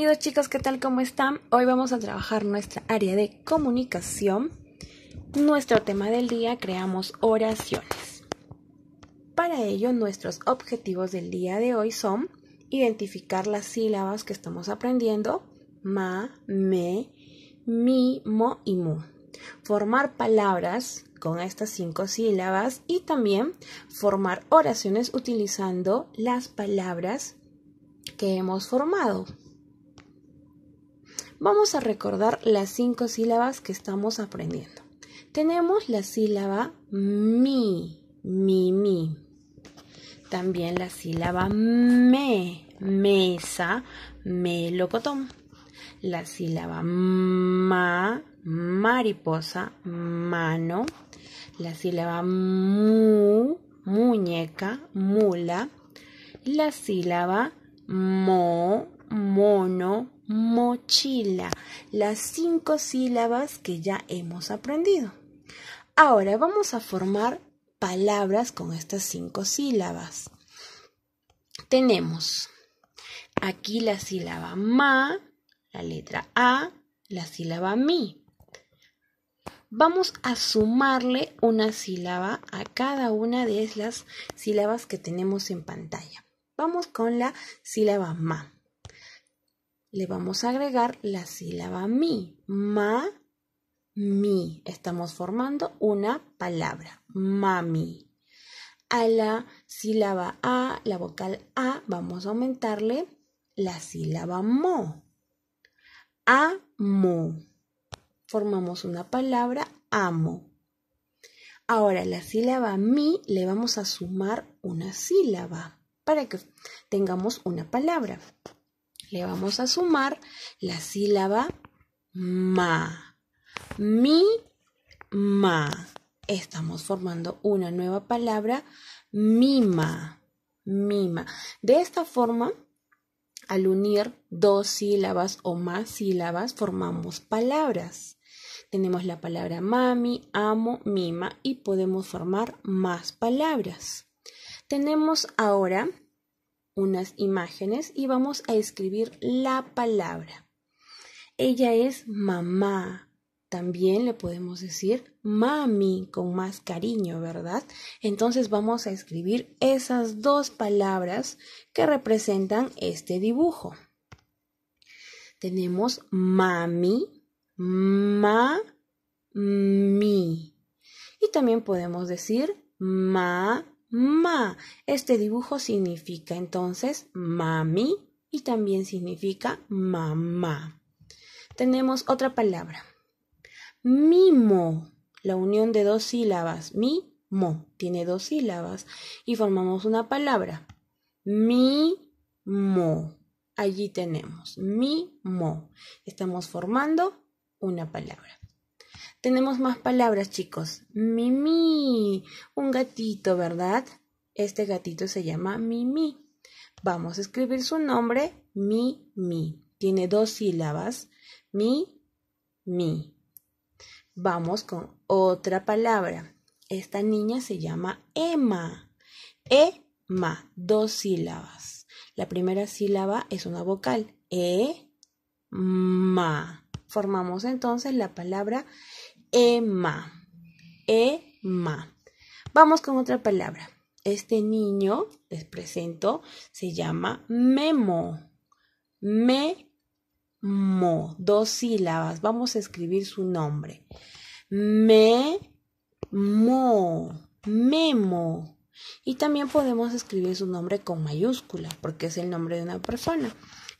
Bienvenidos chicos, ¿qué tal? ¿Cómo están? Hoy vamos a trabajar nuestra área de comunicación. Nuestro tema del día, creamos oraciones. Para ello, nuestros objetivos del día de hoy son identificar las sílabas que estamos aprendiendo, ma, me, mi, mo y mu. Formar palabras con estas cinco sílabas y también formar oraciones utilizando las palabras que hemos formado. Vamos a recordar las cinco sílabas que estamos aprendiendo. Tenemos la sílaba mi, mi, mi. También la sílaba me, mesa, melocotón. La sílaba ma, mariposa, mano. La sílaba mu, muñeca, mula. La sílaba mo, mono, mochila, las cinco sílabas que ya hemos aprendido. Ahora vamos a formar palabras con estas cinco sílabas. Tenemos aquí la sílaba ma, la letra a, la sílaba mi. Vamos a sumarle una sílaba a cada una de las sílabas que tenemos en pantalla. Vamos con la sílaba ma le vamos a agregar la sílaba mi. Ma, mi. Estamos formando una palabra. Mami. A la sílaba A, la vocal A, vamos a aumentarle la sílaba mo. Amo. Formamos una palabra amo. Ahora, la sílaba mi le vamos a sumar una sílaba para que tengamos una palabra le vamos a sumar la sílaba ma. Mi, ma. Estamos formando una nueva palabra, mima. Mima. De esta forma, al unir dos sílabas o más sílabas, formamos palabras. Tenemos la palabra mami, amo, mima y podemos formar más palabras. Tenemos ahora unas imágenes y vamos a escribir la palabra. Ella es mamá. También le podemos decir mami con más cariño, ¿verdad? Entonces vamos a escribir esas dos palabras que representan este dibujo. Tenemos mami, ma, mi. Y también podemos decir ma, ma. Este dibujo significa entonces mami y también significa mamá. Tenemos otra palabra. Mimo. La unión de dos sílabas. Mi, mo. Tiene dos sílabas y formamos una palabra. Mi-mo. Allí tenemos mimo. Estamos formando una palabra. Tenemos más palabras, chicos. Mimi, un gatito, ¿verdad? Este gatito se llama Mimi. Vamos a escribir su nombre, mi, mi. Tiene dos sílabas, mi, mi. Vamos con otra palabra. Esta niña se llama Emma. ma dos sílabas. La primera sílaba es una vocal, e, ma. Formamos entonces la palabra Emma. Emma. Vamos con otra palabra. Este niño, les presento, se llama Memo. Memo. Dos sílabas. Vamos a escribir su nombre. Memo. Memo. Y también podemos escribir su nombre con mayúscula, porque es el nombre de una persona.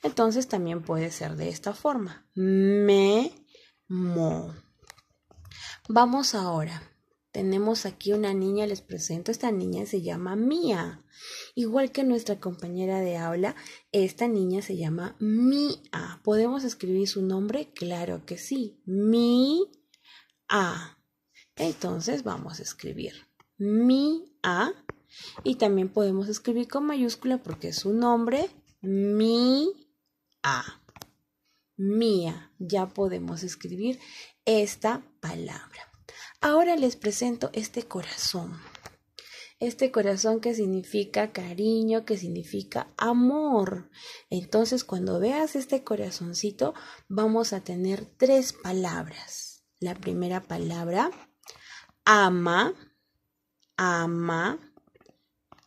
Entonces también puede ser de esta forma. Memo. Vamos ahora. Tenemos aquí una niña, les presento, esta niña se llama Mía. Igual que nuestra compañera de aula, esta niña se llama Mía. ¿Podemos escribir su nombre? Claro que sí. Mía. Entonces vamos a escribir A. Y también podemos escribir con mayúscula porque es su nombre mi-a mía. Ya podemos escribir esta palabra. Ahora les presento este corazón. Este corazón que significa cariño, que significa amor. Entonces, cuando veas este corazoncito, vamos a tener tres palabras. La primera palabra, ama, ama.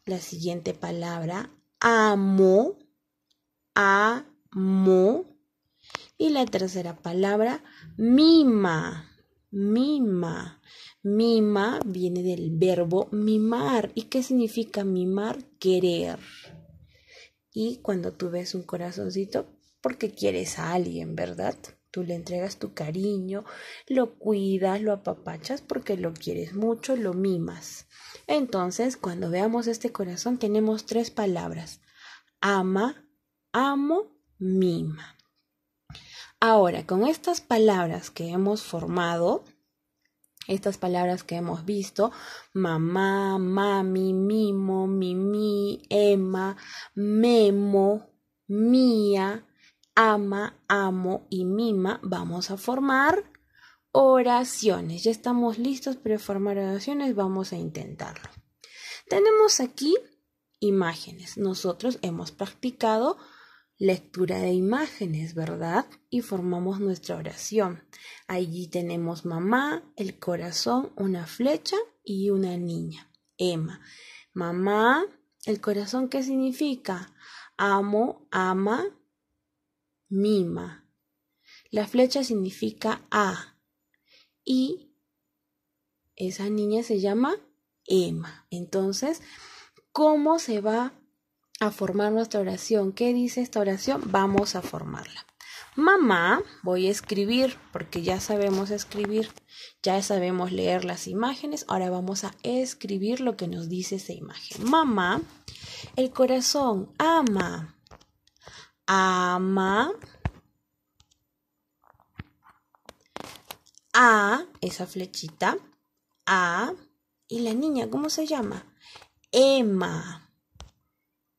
La siguiente palabra, amo, amo. Y la tercera palabra, mima. Mima. Mima viene del verbo mimar. ¿Y qué significa mimar? Querer. Y cuando tú ves un corazoncito, porque quieres a alguien, ¿verdad? Tú le entregas tu cariño, lo cuidas, lo apapachas porque lo quieres mucho, lo mimas. Entonces, cuando veamos este corazón, tenemos tres palabras. Ama, amo, mima. Ahora, con estas palabras que hemos formado, estas palabras que hemos visto, mamá, mami, mimo, mimi, Emma, memo, mía, ama, amo y mima, vamos a formar oraciones. Ya estamos listos para formar oraciones, vamos a intentarlo. Tenemos aquí imágenes. Nosotros hemos practicado lectura de imágenes, ¿verdad? Y formamos nuestra oración. Allí tenemos mamá, el corazón, una flecha y una niña, Emma. Mamá, el corazón, ¿qué significa? Amo, ama, mima. La flecha significa A. Y esa niña se llama Emma. Entonces, ¿cómo se va a formar nuestra oración. ¿Qué dice esta oración? Vamos a formarla. Mamá, voy a escribir, porque ya sabemos escribir, ya sabemos leer las imágenes, ahora vamos a escribir lo que nos dice esa imagen. Mamá, el corazón ama, ama, a, esa flechita, a, y la niña, ¿cómo se llama? Emma.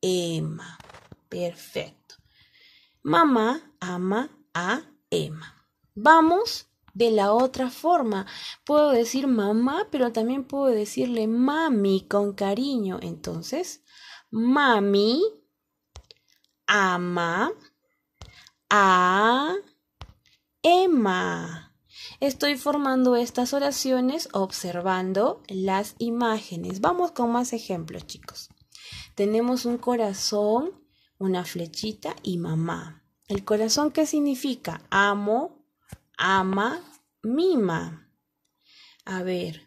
Emma. Perfecto. Mamá ama a Emma. Vamos de la otra forma. Puedo decir mamá, pero también puedo decirle mami con cariño. Entonces, mami ama a Emma. Estoy formando estas oraciones observando las imágenes. Vamos con más ejemplos, chicos tenemos un corazón, una flechita y mamá. ¿El corazón qué significa? Amo, ama, mima. A ver,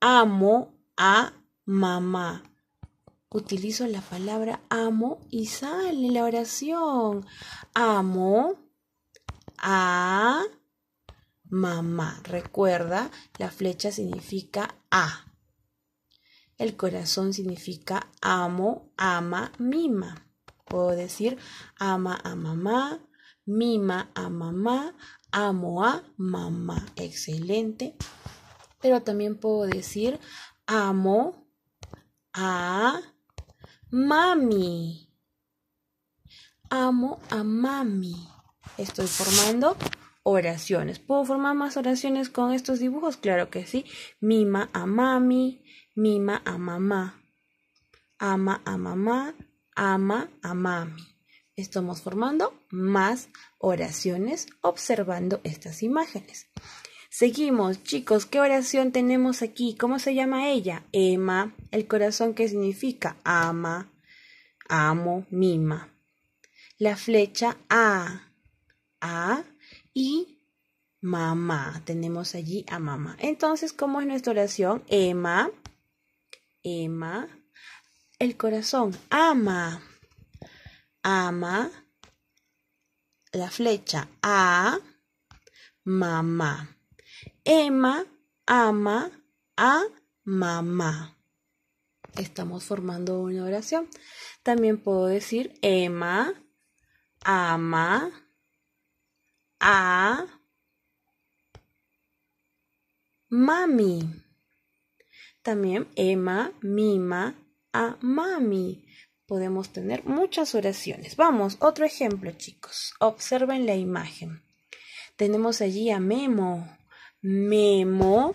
amo a mamá. Utilizo la palabra amo y sale la oración. Amo a mamá. Recuerda, la flecha significa a. El corazón significa amo, ama, mima. Puedo decir ama a mamá, mima a mamá, amo a mamá. Excelente. Pero también puedo decir amo a mami. Amo a mami. Estoy formando oraciones. ¿Puedo formar más oraciones con estos dibujos? Claro que sí. Mima a mami, mima a mamá, ama a mamá, ama a mami. Estamos formando más oraciones observando estas imágenes. Seguimos, chicos, ¿qué oración tenemos aquí? ¿Cómo se llama ella? Emma. el corazón que significa ama, amo, mima. La flecha A, A y mamá. Tenemos allí a mamá. Entonces, ¿cómo es nuestra oración? Emma Emma. El corazón ama. Ama. La flecha a mamá. Emma ama a mamá. Estamos formando una oración. También puedo decir Emma ama a mami. También Emma, Mima, a Mami. Podemos tener muchas oraciones. Vamos, otro ejemplo, chicos. Observen la imagen. Tenemos allí a Memo. Memo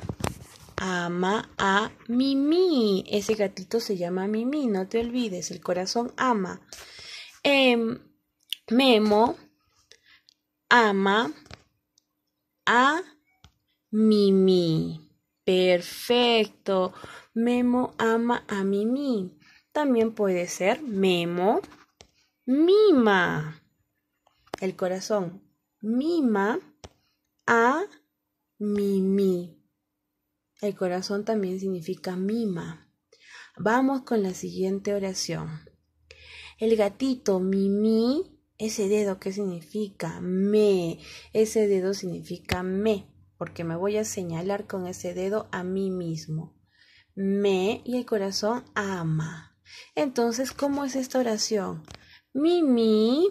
ama a Mimi. Ese gatito se llama Mimi, no te olvides, el corazón ama. Em, Memo ama a Mimi. Perfecto. Memo ama a Mimi. También puede ser Memo mima. El corazón mima a Mimi. El corazón también significa mima. Vamos con la siguiente oración. El gatito Mimi, ese dedo qué significa me, ese dedo significa me porque me voy a señalar con ese dedo a mí mismo. Me y el corazón ama. Entonces, ¿cómo es esta oración? Mimi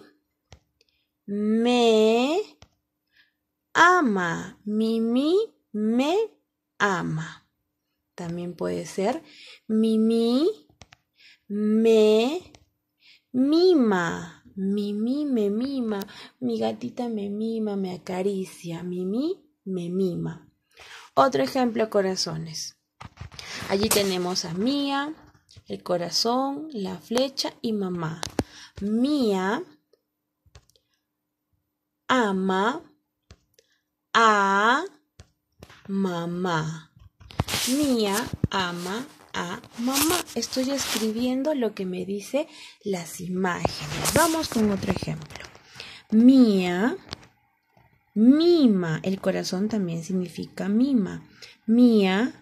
me ama. Mimi me ama. También puede ser Mimi me mima. Mimi me mima. Mi gatita me mima, me acaricia. Mimi me mima. Otro ejemplo, corazones. Allí tenemos a Mía, el corazón, la flecha y mamá. Mía ama a mamá. Mía ama a mamá. Estoy escribiendo lo que me dice las imágenes. Vamos con otro ejemplo. Mía mima. El corazón también significa mima. Mía,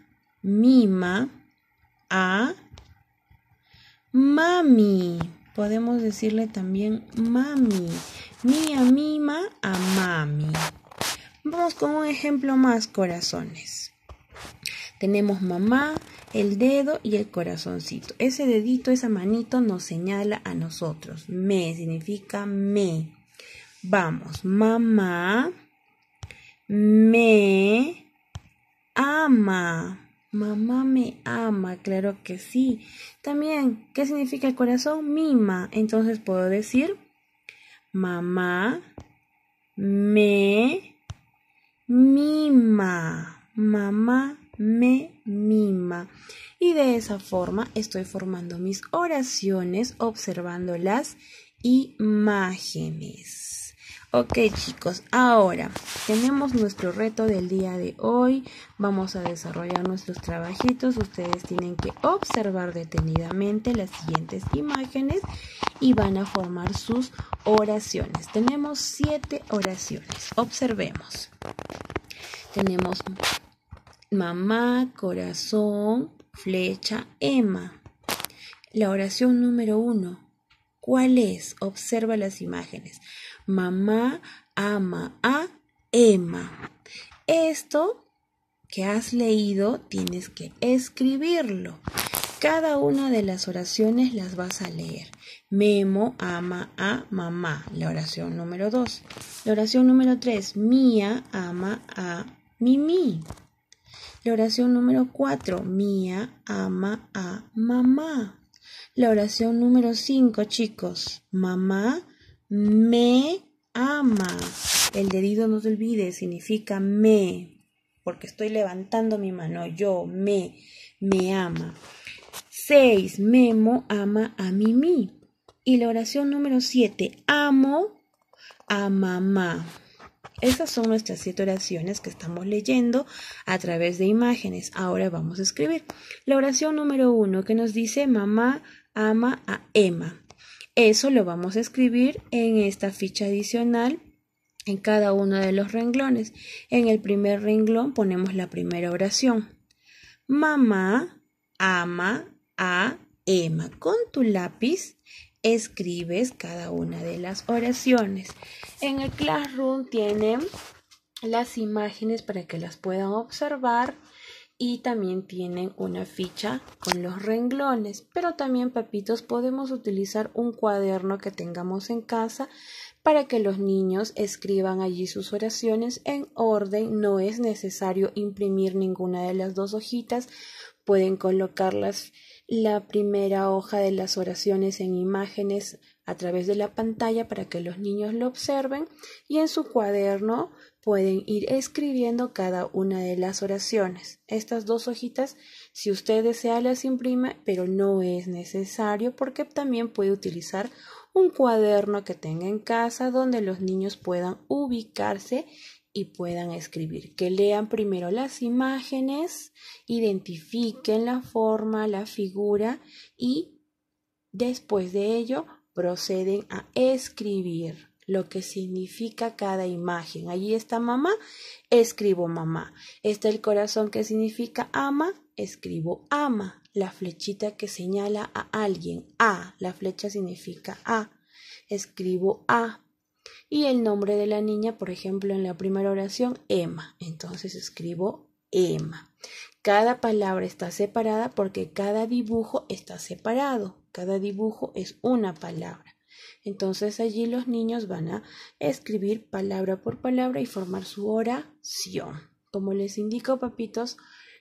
mima, a, mami. Podemos decirle también mami. Mía, mima, a mami. Vamos con un ejemplo más, corazones. Tenemos mamá, el dedo y el corazoncito. Ese dedito, esa manito nos señala a nosotros. Me significa me. Vamos, mamá me ama. Mamá me ama, claro que sí. También, ¿qué significa el corazón? Mima. Entonces puedo decir, mamá me mima. Mamá me mima. Y de esa forma estoy formando mis oraciones observando las imágenes. Ok chicos, ahora tenemos nuestro reto del día de hoy. Vamos a desarrollar nuestros trabajitos. Ustedes tienen que observar detenidamente las siguientes imágenes y van a formar sus oraciones. Tenemos siete oraciones. Observemos. Tenemos mamá, corazón, flecha, Emma. La oración número uno. ¿Cuál es? Observa las imágenes. Mamá ama a Emma. Esto que has leído tienes que escribirlo. Cada una de las oraciones las vas a leer. Memo ama a mamá, la oración número dos. La oración número 3, Mía ama a Mimi. La oración número 4, Mía ama a mamá. La oración número 5, chicos, mamá me ama. El dedido, no se olvide, significa me, porque estoy levantando mi mano. Yo, me, me ama. Seis, Memo ama a Mimi. Y la oración número siete, Amo a mamá. Esas son nuestras siete oraciones que estamos leyendo a través de imágenes. Ahora vamos a escribir. La oración número uno que nos dice mamá ama a Emma. Eso lo vamos a escribir en esta ficha adicional en cada uno de los renglones. En el primer renglón ponemos la primera oración. Mamá ama a Emma. Con tu lápiz escribes cada una de las oraciones. En el Classroom tienen las imágenes para que las puedan observar y también tienen una ficha con los renglones, pero también papitos podemos utilizar un cuaderno que tengamos en casa para que los niños escriban allí sus oraciones en orden, no es necesario imprimir ninguna de las dos hojitas, pueden colocarlas la primera hoja de las oraciones en imágenes a través de la pantalla para que los niños lo observen y en su cuaderno pueden ir escribiendo cada una de las oraciones. Estas dos hojitas, si usted desea, las imprime, pero no es necesario porque también puede utilizar un cuaderno que tenga en casa donde los niños puedan ubicarse y puedan escribir. Que lean primero las imágenes, identifiquen la forma, la figura y después de ello proceden a escribir lo que significa cada imagen. Allí está mamá, escribo mamá. Está el corazón que significa ama, escribo ama. La flechita que señala a alguien, a. La flecha significa a. Escribo a. Y el nombre de la niña, por ejemplo, en la primera oración, Emma. Entonces escribo Emma. Cada palabra está separada porque cada dibujo está separado. Cada dibujo es una palabra. Entonces allí los niños van a escribir palabra por palabra y formar su oración. Como les indico, papitos,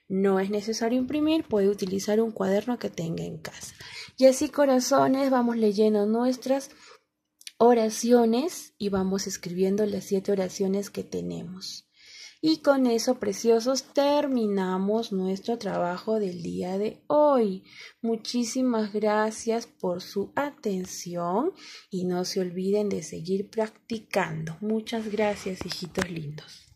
no es necesario imprimir, puede utilizar un cuaderno que tenga en casa. Y así, corazones, vamos leyendo nuestras oraciones y vamos escribiendo las siete oraciones que tenemos. Y con eso, preciosos, terminamos nuestro trabajo del día de hoy. Muchísimas gracias por su atención y no se olviden de seguir practicando. Muchas gracias, hijitos lindos.